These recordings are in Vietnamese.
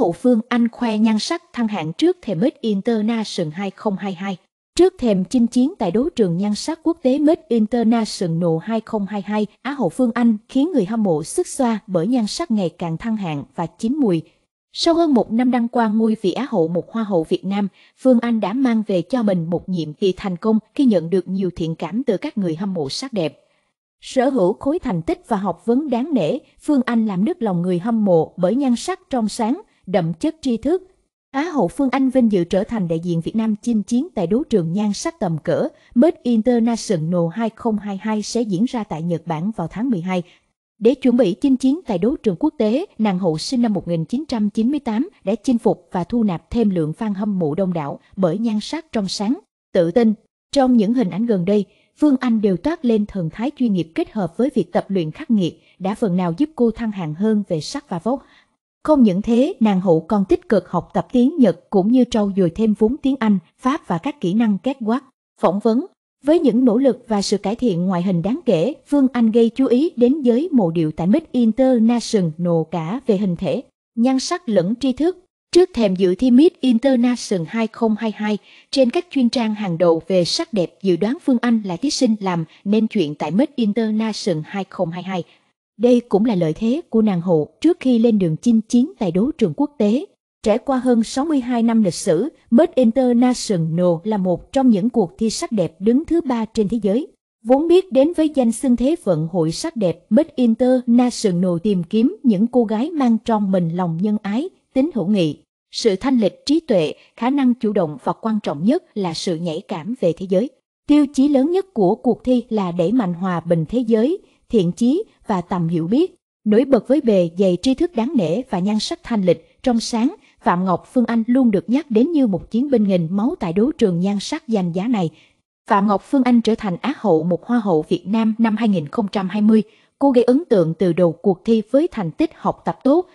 hậu Phương Anh khoe nhan sắc thăng hạng trước thềm Made International 2022. Trước thềm chinh chiến tại đấu trường nhan sắc quốc tế Made International 2022, Á hậu Phương Anh khiến người hâm mộ sức xoa bởi nhan sắc ngày càng thăng hạng và chín mùi. Sau hơn một năm đăng quang ngôi vị Á hậu một Hoa hậu Việt Nam, Phương Anh đã mang về cho mình một nhiệm kỳ thành công khi nhận được nhiều thiện cảm từ các người hâm mộ sắc đẹp. Sở hữu khối thành tích và học vấn đáng nể, Phương Anh làm nức lòng người hâm mộ bởi nhan sắc trong sáng, đậm chất tri thức. Á hậu Phương Anh vinh dự trở thành đại diện Việt Nam chinh chiến tại đấu trường nhan sắc tầm cỡ Made International 2022 sẽ diễn ra tại Nhật Bản vào tháng 12. Để chuẩn bị chinh chiến tại đấu trường quốc tế, nàng hậu sinh năm 1998 đã chinh phục và thu nạp thêm lượng fan hâm mộ đông đảo bởi nhan sắc trong sáng, tự tin. Trong những hình ảnh gần đây, Phương Anh đều toát lên thần thái chuyên nghiệp kết hợp với việc tập luyện khắc nghiệt, đã phần nào giúp cô thăng hạng hơn về sắc và vóc. Không những thế, nàng hụ còn tích cực học tập tiếng Nhật cũng như trau dồi thêm vốn tiếng Anh, Pháp và các kỹ năng két quát. Phỏng vấn Với những nỗ lực và sự cải thiện ngoại hình đáng kể, Phương Anh gây chú ý đến giới mộ điệu tại Miss International cả về hình thể, nhan sắc lẫn tri thức. Trước thềm dự thi Miss International 2022, trên các chuyên trang hàng đầu về sắc đẹp dự đoán Phương Anh là thí sinh làm nên chuyện tại Miss International 2022 đây cũng là lợi thế của nàng hộ trước khi lên đường chinh chiến tại đấu trường quốc tế. Trải qua hơn 62 năm lịch sử, Made International là một trong những cuộc thi sắc đẹp đứng thứ ba trên thế giới. Vốn biết đến với danh xưng thế vận hội sắc đẹp Made International tìm kiếm những cô gái mang trong mình lòng nhân ái, tính hữu nghị. Sự thanh lịch trí tuệ, khả năng chủ động và quan trọng nhất là sự nhạy cảm về thế giới. Tiêu chí lớn nhất của cuộc thi là đẩy mạnh hòa bình thế giới, thiện chí và tầm hiểu biết. Nổi bật với bề dày tri thức đáng nể và nhan sắc thanh lịch, trong sáng, Phạm Ngọc Phương Anh luôn được nhắc đến như một chiến binh nghìn máu tại đấu trường nhan sắc danh giá này. Phạm Ngọc Phương Anh trở thành Á hậu một Hoa hậu Việt Nam năm 2020. Cô gây ấn tượng từ đầu cuộc thi với thành tích học tập tốt.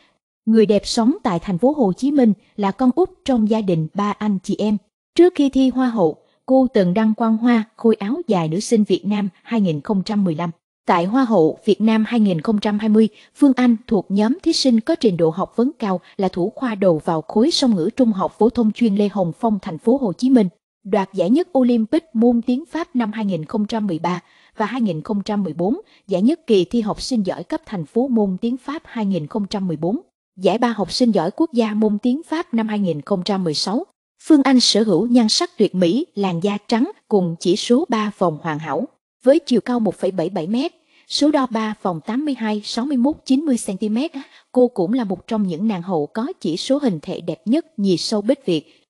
Người đẹp sống tại thành phố Hồ Chí Minh là con út trong gia đình ba anh chị em. Trước khi thi Hoa hậu, cô từng đăng quang hoa khôi áo dài nữ sinh Việt Nam 2015. Tại Hoa hậu Việt Nam 2020, Phương Anh thuộc nhóm thí sinh có trình độ học vấn cao là thủ khoa đầu vào khối song ngữ trung học phổ thông chuyên Lê Hồng Phong thành phố Hồ Chí Minh, đoạt giải nhất Olympic môn tiếng Pháp năm 2013 và 2014, giải nhất kỳ thi học sinh giỏi cấp thành phố môn tiếng Pháp 2014, giải ba học sinh giỏi quốc gia môn tiếng Pháp năm 2016. Phương Anh sở hữu nhan sắc tuyệt mỹ, làn da trắng cùng chỉ số 3 vòng hoàn hảo với chiều cao 1,77 m số đo 3 vòng 82 61 90 cm, cô cũng là một trong những nàng hậu có chỉ số hình thể đẹp nhất nhì sâu bích Việt